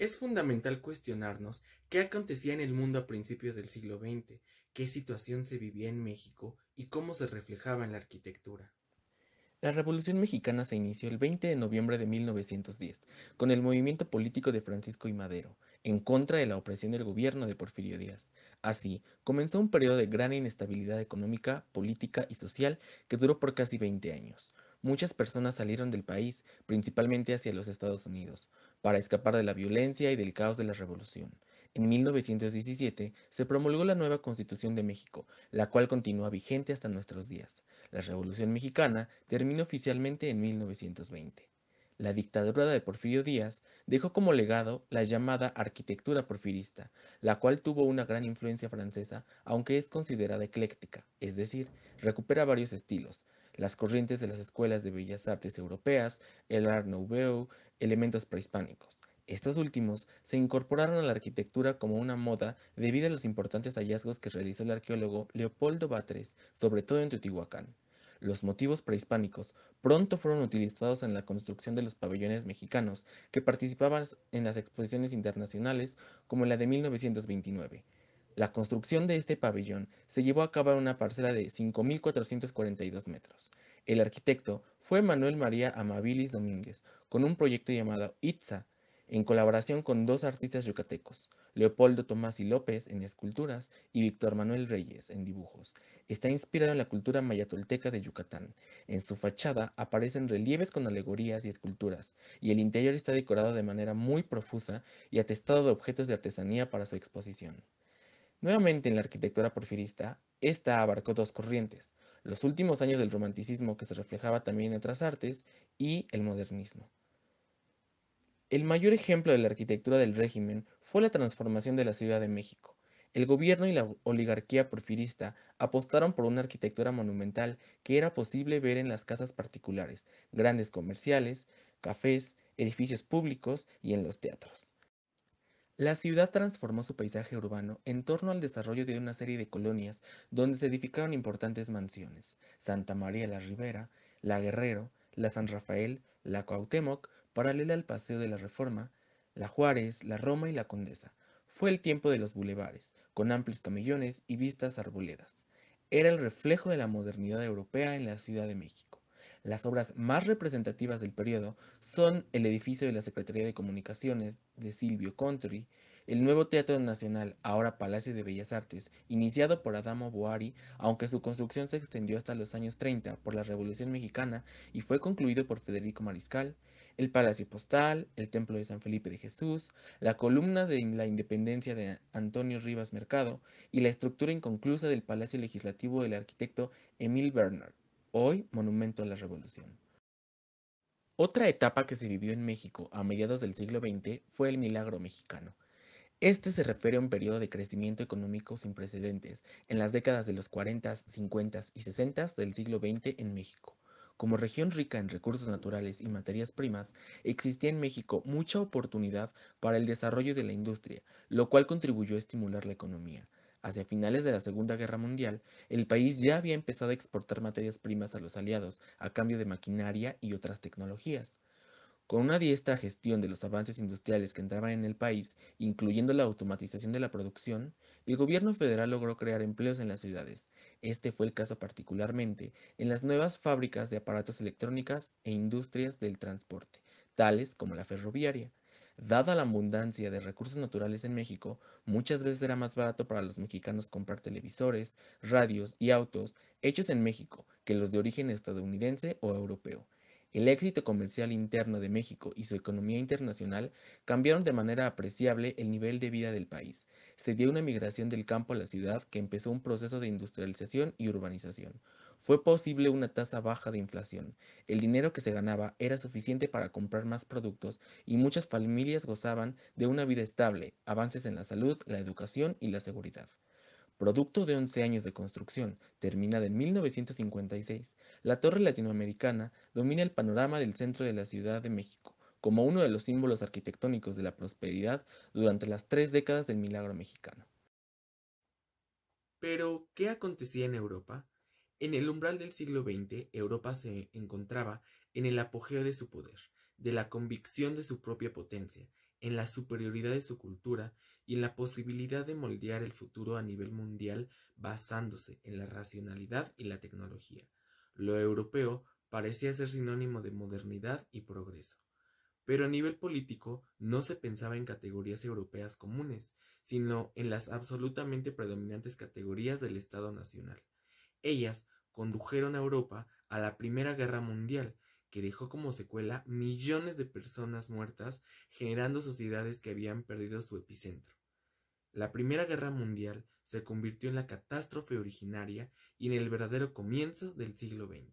Es fundamental cuestionarnos qué acontecía en el mundo a principios del siglo XX, qué situación se vivía en México y cómo se reflejaba en la arquitectura. La Revolución Mexicana se inició el 20 de noviembre de 1910 con el movimiento político de Francisco y Madero, en contra de la opresión del gobierno de Porfirio Díaz. Así, comenzó un periodo de gran inestabilidad económica, política y social que duró por casi 20 años. Muchas personas salieron del país, principalmente hacia los Estados Unidos, para escapar de la violencia y del caos de la revolución. En 1917 se promulgó la nueva Constitución de México, la cual continúa vigente hasta nuestros días. La Revolución Mexicana terminó oficialmente en 1920. La dictadura de Porfirio Díaz dejó como legado la llamada arquitectura porfirista, la cual tuvo una gran influencia francesa, aunque es considerada ecléctica, es decir, recupera varios estilos, las corrientes de las escuelas de bellas artes europeas, el Art Nouveau, elementos prehispánicos. Estos últimos se incorporaron a la arquitectura como una moda debido a los importantes hallazgos que realizó el arqueólogo Leopoldo Batres, sobre todo en Teotihuacán. Los motivos prehispánicos pronto fueron utilizados en la construcción de los pabellones mexicanos que participaban en las exposiciones internacionales como la de 1929. La construcción de este pabellón se llevó a cabo en una parcela de 5.442 metros. El arquitecto fue Manuel María Amabilis Domínguez, con un proyecto llamado Itza, en colaboración con dos artistas yucatecos, Leopoldo Tomás y López en esculturas y Víctor Manuel Reyes en dibujos. Está inspirado en la cultura mayatolteca de Yucatán. En su fachada aparecen relieves con alegorías y esculturas, y el interior está decorado de manera muy profusa y atestado de objetos de artesanía para su exposición. Nuevamente en la arquitectura porfirista, esta abarcó dos corrientes, los últimos años del romanticismo que se reflejaba también en otras artes y el modernismo. El mayor ejemplo de la arquitectura del régimen fue la transformación de la Ciudad de México. El gobierno y la oligarquía porfirista apostaron por una arquitectura monumental que era posible ver en las casas particulares, grandes comerciales, cafés, edificios públicos y en los teatros. La ciudad transformó su paisaje urbano en torno al desarrollo de una serie de colonias donde se edificaron importantes mansiones, Santa María la Ribera, la Guerrero, la San Rafael, la Cuauhtémoc, paralela al Paseo de la Reforma, la Juárez, la Roma y la Condesa. Fue el tiempo de los bulevares, con amplios camellones y vistas arboledas. Era el reflejo de la modernidad europea en la Ciudad de México. Las obras más representativas del periodo son el edificio de la Secretaría de Comunicaciones de Silvio Contri, el nuevo Teatro Nacional, ahora Palacio de Bellas Artes, iniciado por Adamo Boari, aunque su construcción se extendió hasta los años 30 por la Revolución Mexicana y fue concluido por Federico Mariscal, el Palacio Postal, el Templo de San Felipe de Jesús, la columna de la independencia de Antonio Rivas Mercado y la estructura inconclusa del Palacio Legislativo del arquitecto Emil Bernard hoy Monumento a la Revolución. Otra etapa que se vivió en México a mediados del siglo XX fue el milagro mexicano. Este se refiere a un periodo de crecimiento económico sin precedentes en las décadas de los 40, 50 y 60 del siglo XX en México. Como región rica en recursos naturales y materias primas, existía en México mucha oportunidad para el desarrollo de la industria, lo cual contribuyó a estimular la economía. Hacia finales de la Segunda Guerra Mundial, el país ya había empezado a exportar materias primas a los aliados a cambio de maquinaria y otras tecnologías. Con una diestra gestión de los avances industriales que entraban en el país, incluyendo la automatización de la producción, el gobierno federal logró crear empleos en las ciudades. Este fue el caso particularmente en las nuevas fábricas de aparatos electrónicas e industrias del transporte, tales como la ferroviaria, Dada la abundancia de recursos naturales en México, muchas veces era más barato para los mexicanos comprar televisores, radios y autos hechos en México que los de origen estadounidense o europeo. El éxito comercial interno de México y su economía internacional cambiaron de manera apreciable el nivel de vida del país. Se dio una migración del campo a la ciudad que empezó un proceso de industrialización y urbanización. Fue posible una tasa baja de inflación. El dinero que se ganaba era suficiente para comprar más productos y muchas familias gozaban de una vida estable, avances en la salud, la educación y la seguridad. Producto de 11 años de construcción, terminada en 1956, la Torre Latinoamericana domina el panorama del centro de la Ciudad de México, como uno de los símbolos arquitectónicos de la prosperidad durante las tres décadas del milagro mexicano. Pero, ¿qué acontecía en Europa? En el umbral del siglo XX, Europa se encontraba en el apogeo de su poder, de la convicción de su propia potencia, en la superioridad de su cultura y en la posibilidad de moldear el futuro a nivel mundial basándose en la racionalidad y la tecnología. Lo europeo parecía ser sinónimo de modernidad y progreso. Pero a nivel político no se pensaba en categorías europeas comunes, sino en las absolutamente predominantes categorías del Estado nacional. Ellas condujeron a Europa a la Primera Guerra Mundial, que dejó como secuela millones de personas muertas, generando sociedades que habían perdido su epicentro. La Primera Guerra Mundial se convirtió en la catástrofe originaria y en el verdadero comienzo del siglo XX.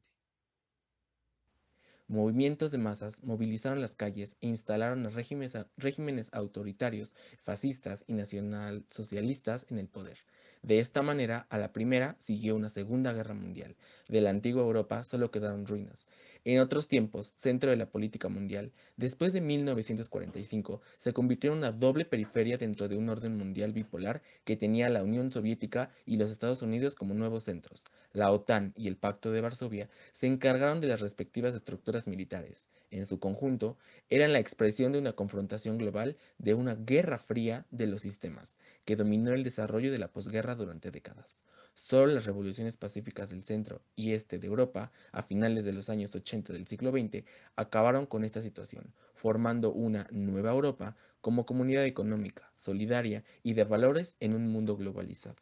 Movimientos de masas movilizaron las calles e instalaron a regímenes autoritarios, fascistas y nacionalsocialistas en el poder. De esta manera, a la primera siguió una Segunda Guerra Mundial. De la antigua Europa solo quedaron ruinas. En otros tiempos, centro de la política mundial, después de 1945, se convirtió en una doble periferia dentro de un orden mundial bipolar que tenía la Unión Soviética y los Estados Unidos como nuevos centros. La OTAN y el Pacto de Varsovia se encargaron de las respectivas estructuras militares. En su conjunto, eran la expresión de una confrontación global, de una guerra fría de los sistemas, que dominó el desarrollo de la posguerra durante décadas. Solo las revoluciones pacíficas del centro y este de Europa, a finales de los años 80 del siglo XX, acabaron con esta situación, formando una nueva Europa como comunidad económica, solidaria y de valores en un mundo globalizado.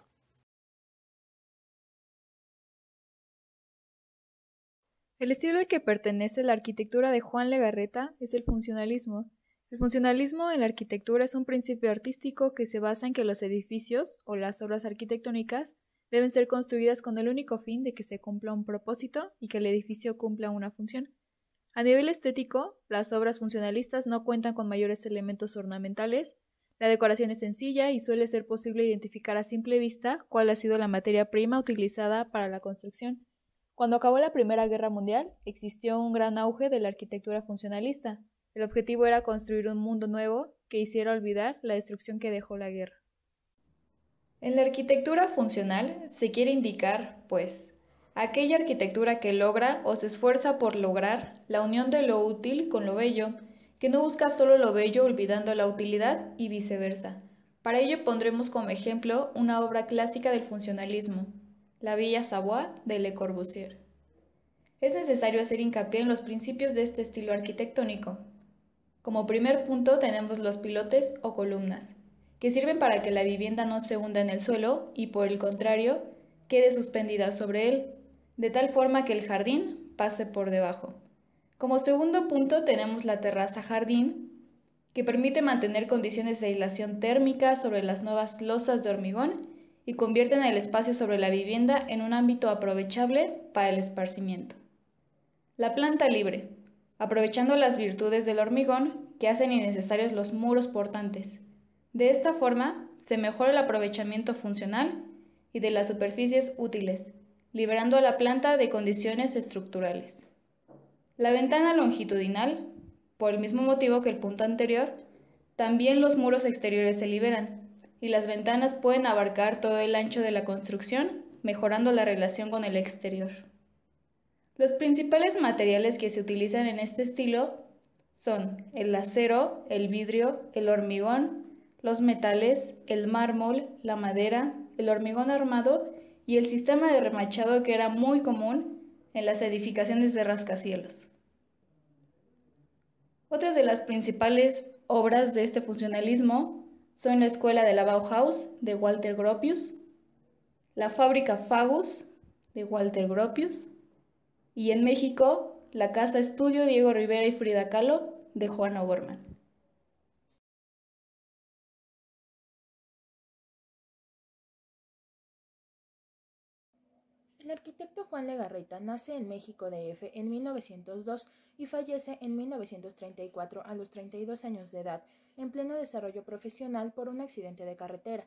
El estilo al que pertenece la arquitectura de Juan Legarreta es el funcionalismo. El funcionalismo en la arquitectura es un principio artístico que se basa en que los edificios o las obras arquitectónicas Deben ser construidas con el único fin de que se cumpla un propósito y que el edificio cumpla una función. A nivel estético, las obras funcionalistas no cuentan con mayores elementos ornamentales, la decoración es sencilla y suele ser posible identificar a simple vista cuál ha sido la materia prima utilizada para la construcción. Cuando acabó la Primera Guerra Mundial, existió un gran auge de la arquitectura funcionalista. El objetivo era construir un mundo nuevo que hiciera olvidar la destrucción que dejó la guerra. En la arquitectura funcional se quiere indicar, pues, aquella arquitectura que logra o se esfuerza por lograr la unión de lo útil con lo bello, que no busca solo lo bello olvidando la utilidad y viceversa. Para ello pondremos como ejemplo una obra clásica del funcionalismo, La Villa Savoie de Le Corbusier. Es necesario hacer hincapié en los principios de este estilo arquitectónico. Como primer punto tenemos los pilotes o columnas, que sirven para que la vivienda no se hunda en el suelo y por el contrario quede suspendida sobre él, de tal forma que el jardín pase por debajo. Como segundo punto tenemos la terraza jardín, que permite mantener condiciones de aislación térmica sobre las nuevas losas de hormigón y convierten el espacio sobre la vivienda en un ámbito aprovechable para el esparcimiento. La planta libre, aprovechando las virtudes del hormigón que hacen innecesarios los muros portantes. De esta forma, se mejora el aprovechamiento funcional y de las superficies útiles, liberando a la planta de condiciones estructurales. La ventana longitudinal, por el mismo motivo que el punto anterior, también los muros exteriores se liberan y las ventanas pueden abarcar todo el ancho de la construcción, mejorando la relación con el exterior. Los principales materiales que se utilizan en este estilo son el acero, el vidrio, el hormigón, los metales, el mármol, la madera, el hormigón armado y el sistema de remachado que era muy común en las edificaciones de rascacielos. Otras de las principales obras de este funcionalismo son la Escuela de la Bauhaus de Walter Gropius, la Fábrica Fagus de Walter Gropius y en México la Casa Estudio Diego Rivera y Frida Kahlo de Juan O'Gorman. El arquitecto Juan Legarreta nace en México de DF en 1902 y fallece en 1934 a los 32 años de edad, en pleno desarrollo profesional por un accidente de carretera.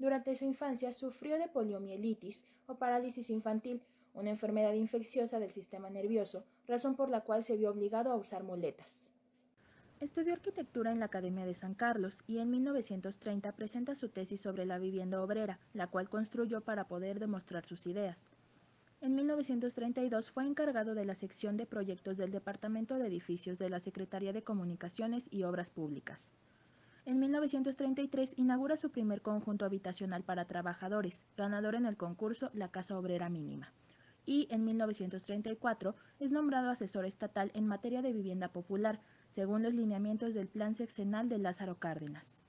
Durante su infancia sufrió de poliomielitis o parálisis infantil, una enfermedad infecciosa del sistema nervioso, razón por la cual se vio obligado a usar muletas. Estudió arquitectura en la Academia de San Carlos y en 1930 presenta su tesis sobre la vivienda obrera, la cual construyó para poder demostrar sus ideas. En 1932 fue encargado de la sección de proyectos del Departamento de Edificios de la Secretaría de Comunicaciones y Obras Públicas. En 1933 inaugura su primer conjunto habitacional para trabajadores, ganador en el concurso La Casa Obrera Mínima. Y en 1934 es nombrado asesor estatal en materia de vivienda popular, según los lineamientos del Plan Sexenal de Lázaro Cárdenas.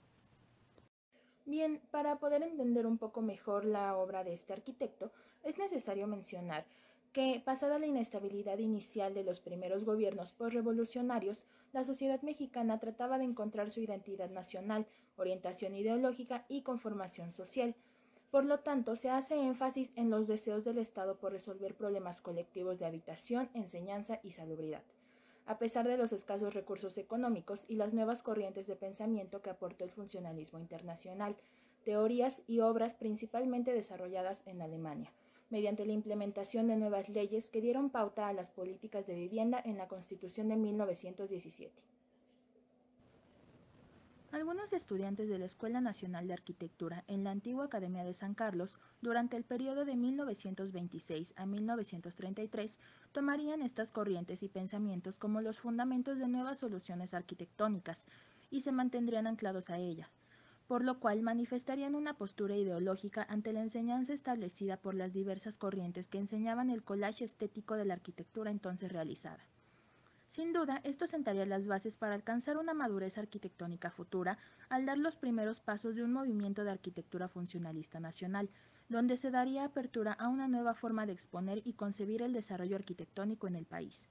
Bien, para poder entender un poco mejor la obra de este arquitecto, es necesario mencionar que, pasada la inestabilidad inicial de los primeros gobiernos postrevolucionarios, la sociedad mexicana trataba de encontrar su identidad nacional, orientación ideológica y conformación social. Por lo tanto, se hace énfasis en los deseos del Estado por resolver problemas colectivos de habitación, enseñanza y salubridad a pesar de los escasos recursos económicos y las nuevas corrientes de pensamiento que aportó el funcionalismo internacional, teorías y obras principalmente desarrolladas en Alemania, mediante la implementación de nuevas leyes que dieron pauta a las políticas de vivienda en la Constitución de 1917. Algunos estudiantes de la Escuela Nacional de Arquitectura en la antigua Academia de San Carlos, durante el periodo de 1926 a 1933, tomarían estas corrientes y pensamientos como los fundamentos de nuevas soluciones arquitectónicas y se mantendrían anclados a ella, por lo cual manifestarían una postura ideológica ante la enseñanza establecida por las diversas corrientes que enseñaban el collage estético de la arquitectura entonces realizada. Sin duda, esto sentaría las bases para alcanzar una madurez arquitectónica futura al dar los primeros pasos de un movimiento de arquitectura funcionalista nacional, donde se daría apertura a una nueva forma de exponer y concebir el desarrollo arquitectónico en el país.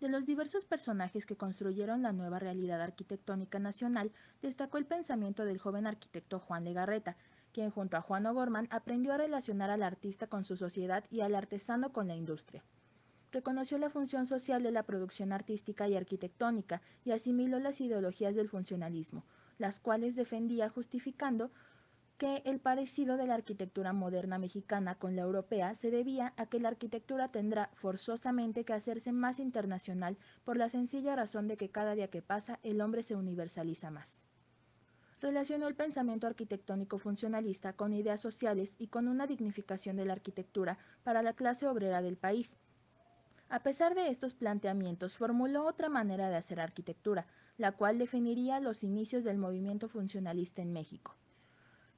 De los diversos personajes que construyeron la nueva realidad arquitectónica nacional, destacó el pensamiento del joven arquitecto Juan Legarreta, quien junto a Juan O'Gorman aprendió a relacionar al artista con su sociedad y al artesano con la industria reconoció la función social de la producción artística y arquitectónica y asimiló las ideologías del funcionalismo, las cuales defendía justificando que el parecido de la arquitectura moderna mexicana con la europea se debía a que la arquitectura tendrá forzosamente que hacerse más internacional por la sencilla razón de que cada día que pasa el hombre se universaliza más. Relacionó el pensamiento arquitectónico funcionalista con ideas sociales y con una dignificación de la arquitectura para la clase obrera del país, a pesar de estos planteamientos, formuló otra manera de hacer arquitectura, la cual definiría los inicios del movimiento funcionalista en México.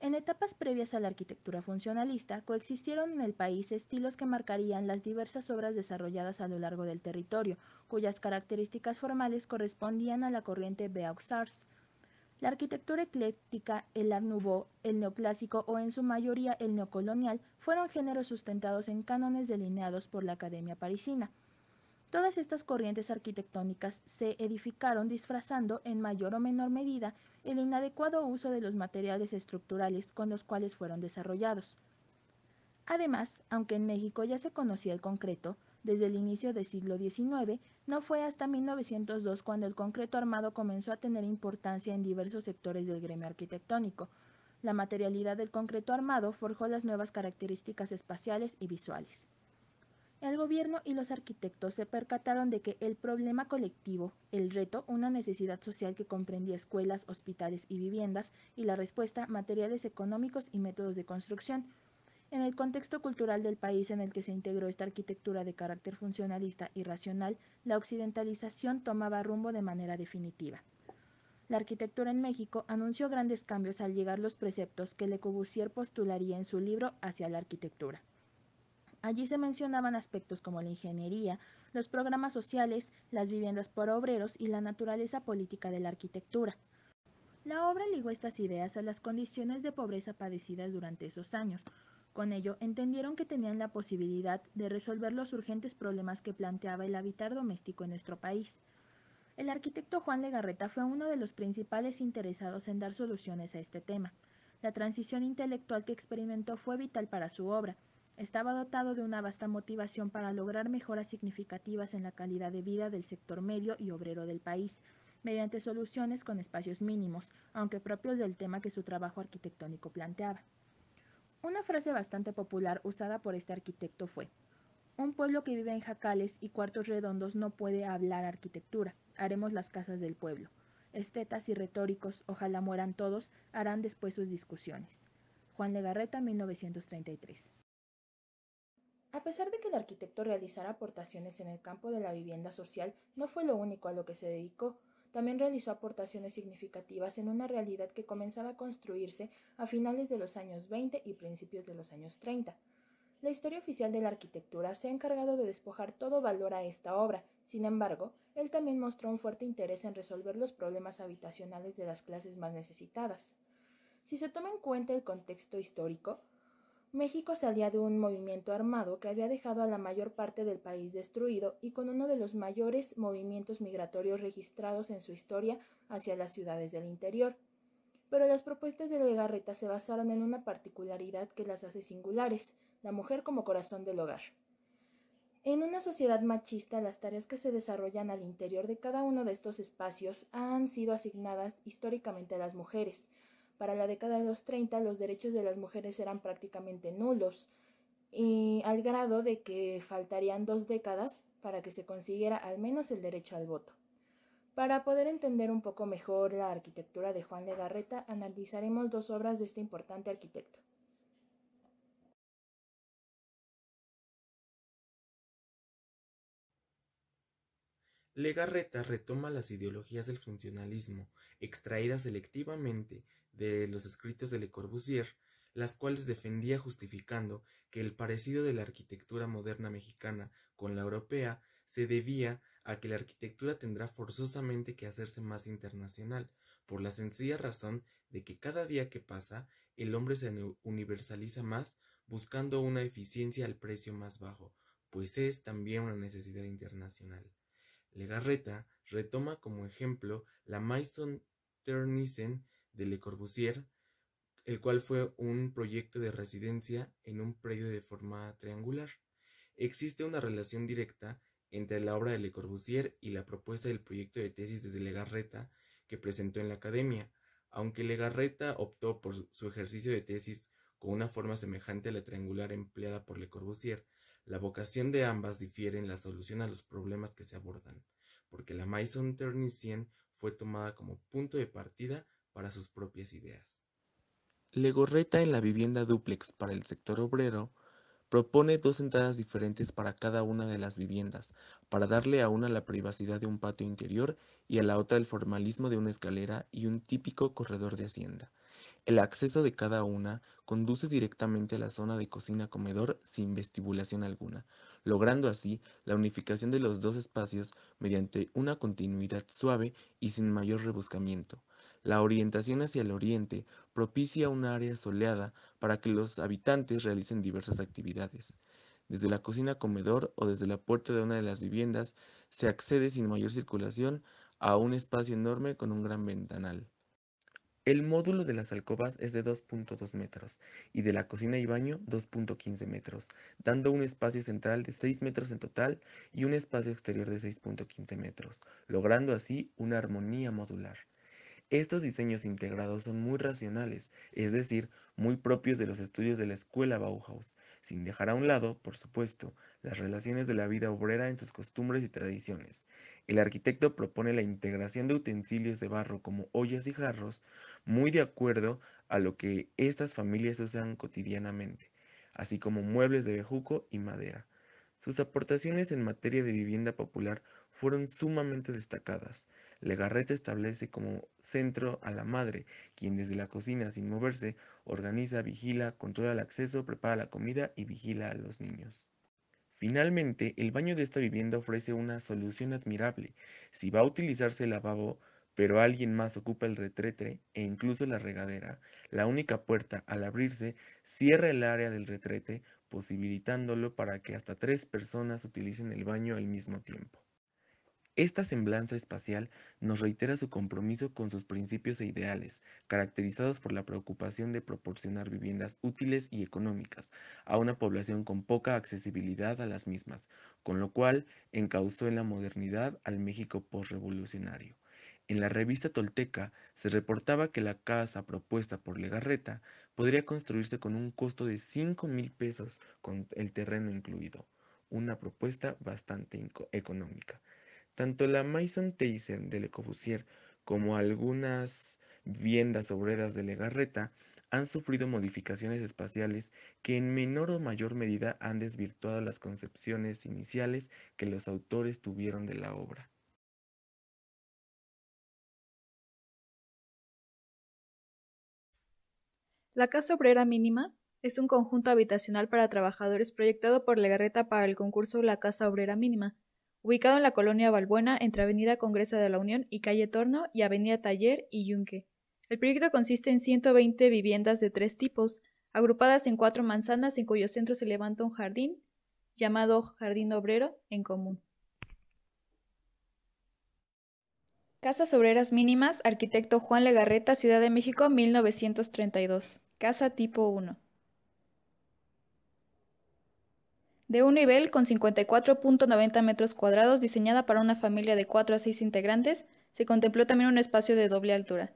En etapas previas a la arquitectura funcionalista, coexistieron en el país estilos que marcarían las diversas obras desarrolladas a lo largo del territorio, cuyas características formales correspondían a la corriente Arts. La arquitectura ecléctica, el Art el neoclásico o en su mayoría el neocolonial fueron géneros sustentados en cánones delineados por la Academia Parisina. Todas estas corrientes arquitectónicas se edificaron disfrazando en mayor o menor medida el inadecuado uso de los materiales estructurales con los cuales fueron desarrollados. Además, aunque en México ya se conocía el concreto, desde el inicio del siglo XIX no fue hasta 1902 cuando el concreto armado comenzó a tener importancia en diversos sectores del gremio arquitectónico. La materialidad del concreto armado forjó las nuevas características espaciales y visuales. El gobierno y los arquitectos se percataron de que el problema colectivo, el reto, una necesidad social que comprendía escuelas, hospitales y viviendas, y la respuesta, materiales económicos y métodos de construcción, en el contexto cultural del país en el que se integró esta arquitectura de carácter funcionalista y racional, la occidentalización tomaba rumbo de manera definitiva. La arquitectura en México anunció grandes cambios al llegar los preceptos que Le Corbusier postularía en su libro Hacia la arquitectura. Allí se mencionaban aspectos como la ingeniería, los programas sociales, las viviendas por obreros y la naturaleza política de la arquitectura. La obra ligó estas ideas a las condiciones de pobreza padecidas durante esos años, con ello, entendieron que tenían la posibilidad de resolver los urgentes problemas que planteaba el hábitat doméstico en nuestro país. El arquitecto Juan Legarreta fue uno de los principales interesados en dar soluciones a este tema. La transición intelectual que experimentó fue vital para su obra. Estaba dotado de una vasta motivación para lograr mejoras significativas en la calidad de vida del sector medio y obrero del país, mediante soluciones con espacios mínimos, aunque propios del tema que su trabajo arquitectónico planteaba. Una frase bastante popular usada por este arquitecto fue, un pueblo que vive en jacales y cuartos redondos no puede hablar arquitectura, haremos las casas del pueblo. Estetas y retóricos, ojalá mueran todos, harán después sus discusiones. Juan Legarreta, 1933. A pesar de que el arquitecto realizara aportaciones en el campo de la vivienda social, no fue lo único a lo que se dedicó también realizó aportaciones significativas en una realidad que comenzaba a construirse a finales de los años 20 y principios de los años 30. La historia oficial de la arquitectura se ha encargado de despojar todo valor a esta obra, sin embargo, él también mostró un fuerte interés en resolver los problemas habitacionales de las clases más necesitadas. Si se toma en cuenta el contexto histórico, México salía de un movimiento armado que había dejado a la mayor parte del país destruido y con uno de los mayores movimientos migratorios registrados en su historia hacia las ciudades del interior. Pero las propuestas de Legarreta se basaron en una particularidad que las hace singulares, la mujer como corazón del hogar. En una sociedad machista, las tareas que se desarrollan al interior de cada uno de estos espacios han sido asignadas históricamente a las mujeres, para la década de los 30 los derechos de las mujeres eran prácticamente nulos, y al grado de que faltarían dos décadas para que se consiguiera al menos el derecho al voto. Para poder entender un poco mejor la arquitectura de Juan Legarreta, analizaremos dos obras de este importante arquitecto. Legarreta retoma las ideologías del funcionalismo, extraídas selectivamente de los escritos de Le Corbusier, las cuales defendía justificando que el parecido de la arquitectura moderna mexicana con la europea se debía a que la arquitectura tendrá forzosamente que hacerse más internacional, por la sencilla razón de que cada día que pasa el hombre se universaliza más buscando una eficiencia al precio más bajo, pues es también una necesidad internacional. Legarreta retoma como ejemplo la Maison Ternissen de Le Corbusier, el cual fue un proyecto de residencia en un predio de forma triangular. Existe una relación directa entre la obra de Le Corbusier y la propuesta del proyecto de tesis de Legarreta que presentó en la academia, aunque Legarreta optó por su ejercicio de tesis con una forma semejante a la triangular empleada por Le Corbusier, la vocación de ambas difiere en la solución a los problemas que se abordan, porque la Maison Ternissien fue tomada como punto de partida para sus propias ideas. Legorreta en la vivienda dúplex para el sector obrero propone dos entradas diferentes para cada una de las viviendas, para darle a una la privacidad de un patio interior y a la otra el formalismo de una escalera y un típico corredor de hacienda. El acceso de cada una conduce directamente a la zona de cocina-comedor sin vestibulación alguna, logrando así la unificación de los dos espacios mediante una continuidad suave y sin mayor rebuscamiento. La orientación hacia el oriente propicia un área soleada para que los habitantes realicen diversas actividades. Desde la cocina comedor o desde la puerta de una de las viviendas se accede sin mayor circulación a un espacio enorme con un gran ventanal. El módulo de las alcobas es de 2.2 metros y de la cocina y baño 2.15 metros, dando un espacio central de 6 metros en total y un espacio exterior de 6.15 metros, logrando así una armonía modular. Estos diseños integrados son muy racionales, es decir, muy propios de los estudios de la escuela Bauhaus, sin dejar a un lado, por supuesto, las relaciones de la vida obrera en sus costumbres y tradiciones. El arquitecto propone la integración de utensilios de barro como ollas y jarros, muy de acuerdo a lo que estas familias usan cotidianamente, así como muebles de bejuco y madera. Sus aportaciones en materia de vivienda popular fueron sumamente destacadas. Legarreta establece como centro a la madre, quien desde la cocina sin moverse organiza, vigila, controla el acceso, prepara la comida y vigila a los niños. Finalmente, el baño de esta vivienda ofrece una solución admirable. Si va a utilizarse el lavabo, pero alguien más ocupa el retrete e incluso la regadera, la única puerta al abrirse cierra el área del retrete, posibilitándolo para que hasta tres personas utilicen el baño al mismo tiempo. Esta semblanza espacial nos reitera su compromiso con sus principios e ideales, caracterizados por la preocupación de proporcionar viviendas útiles y económicas a una población con poca accesibilidad a las mismas, con lo cual encauzó en la modernidad al México postrevolucionario. En la revista Tolteca se reportaba que la casa propuesta por Legarreta podría construirse con un costo de 5 mil pesos con el terreno incluido, una propuesta bastante económica. Tanto la Maison Thyssen de Le Corbusier como algunas viviendas obreras de Legarreta han sufrido modificaciones espaciales que en menor o mayor medida han desvirtuado las concepciones iniciales que los autores tuvieron de la obra. La casa obrera mínima es un conjunto habitacional para trabajadores proyectado por Legarreta para el concurso La Casa Obrera Mínima, ubicado en la colonia Balbuena entre Avenida Congresa de la Unión y Calle Torno y Avenida Taller y Yunque. El proyecto consiste en 120 viviendas de tres tipos, agrupadas en cuatro manzanas en cuyo centro se levanta un jardín llamado Jardín Obrero en común. Casas Obreras Mínimas, arquitecto Juan Legarreta, Ciudad de México, 1932. Casa tipo 1. de un nivel con 54.90 metros cuadrados diseñada para una familia de 4 a 6 integrantes, se contempló también un espacio de doble altura.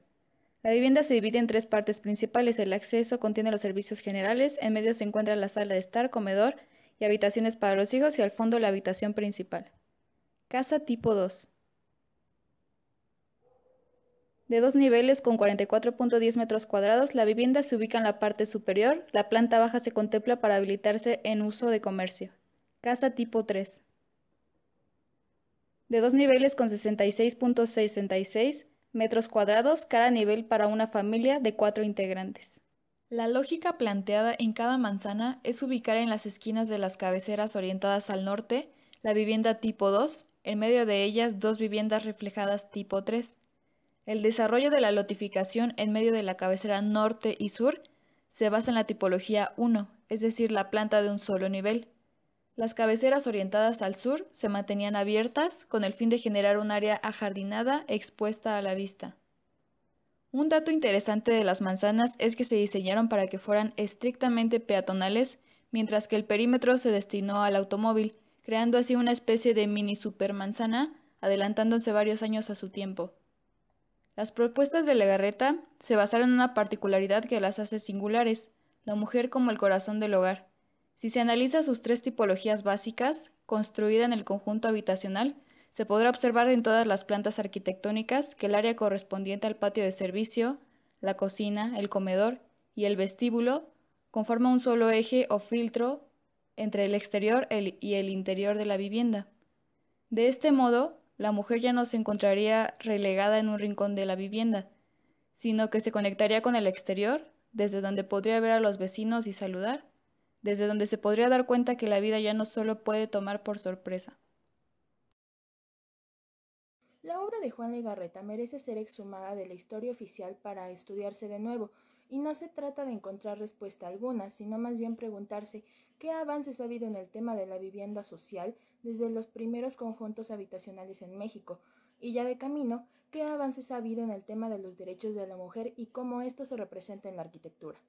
La vivienda se divide en tres partes principales. El acceso contiene los servicios generales, en medio se encuentra la sala de estar, comedor y habitaciones para los hijos y al fondo la habitación principal. Casa tipo 2. De dos niveles con 44.10 metros cuadrados, la vivienda se ubica en la parte superior, la planta baja se contempla para habilitarse en uso de comercio. Casa tipo 3. De dos niveles con 66.66 metros cuadrados cada nivel para una familia de cuatro integrantes. La lógica planteada en cada manzana es ubicar en las esquinas de las cabeceras orientadas al norte la vivienda tipo 2, en medio de ellas dos viviendas reflejadas tipo 3 el desarrollo de la lotificación en medio de la cabecera norte y sur se basa en la tipología 1, es decir, la planta de un solo nivel. Las cabeceras orientadas al sur se mantenían abiertas con el fin de generar un área ajardinada expuesta a la vista. Un dato interesante de las manzanas es que se diseñaron para que fueran estrictamente peatonales, mientras que el perímetro se destinó al automóvil, creando así una especie de mini supermanzana, adelantándose varios años a su tiempo. Las propuestas de Legarreta se basaron en una particularidad que las hace singulares, la mujer como el corazón del hogar. Si se analiza sus tres tipologías básicas, construida en el conjunto habitacional, se podrá observar en todas las plantas arquitectónicas que el área correspondiente al patio de servicio, la cocina, el comedor y el vestíbulo conforma un solo eje o filtro entre el exterior y el interior de la vivienda. De este modo, la mujer ya no se encontraría relegada en un rincón de la vivienda, sino que se conectaría con el exterior, desde donde podría ver a los vecinos y saludar, desde donde se podría dar cuenta que la vida ya no solo puede tomar por sorpresa. La obra de Juan Legarreta merece ser exhumada de la historia oficial para estudiarse de nuevo, y no se trata de encontrar respuesta alguna, sino más bien preguntarse qué avances ha habido en el tema de la vivienda social desde los primeros conjuntos habitacionales en México, y ya de camino, qué avances ha habido en el tema de los derechos de la mujer y cómo esto se representa en la arquitectura.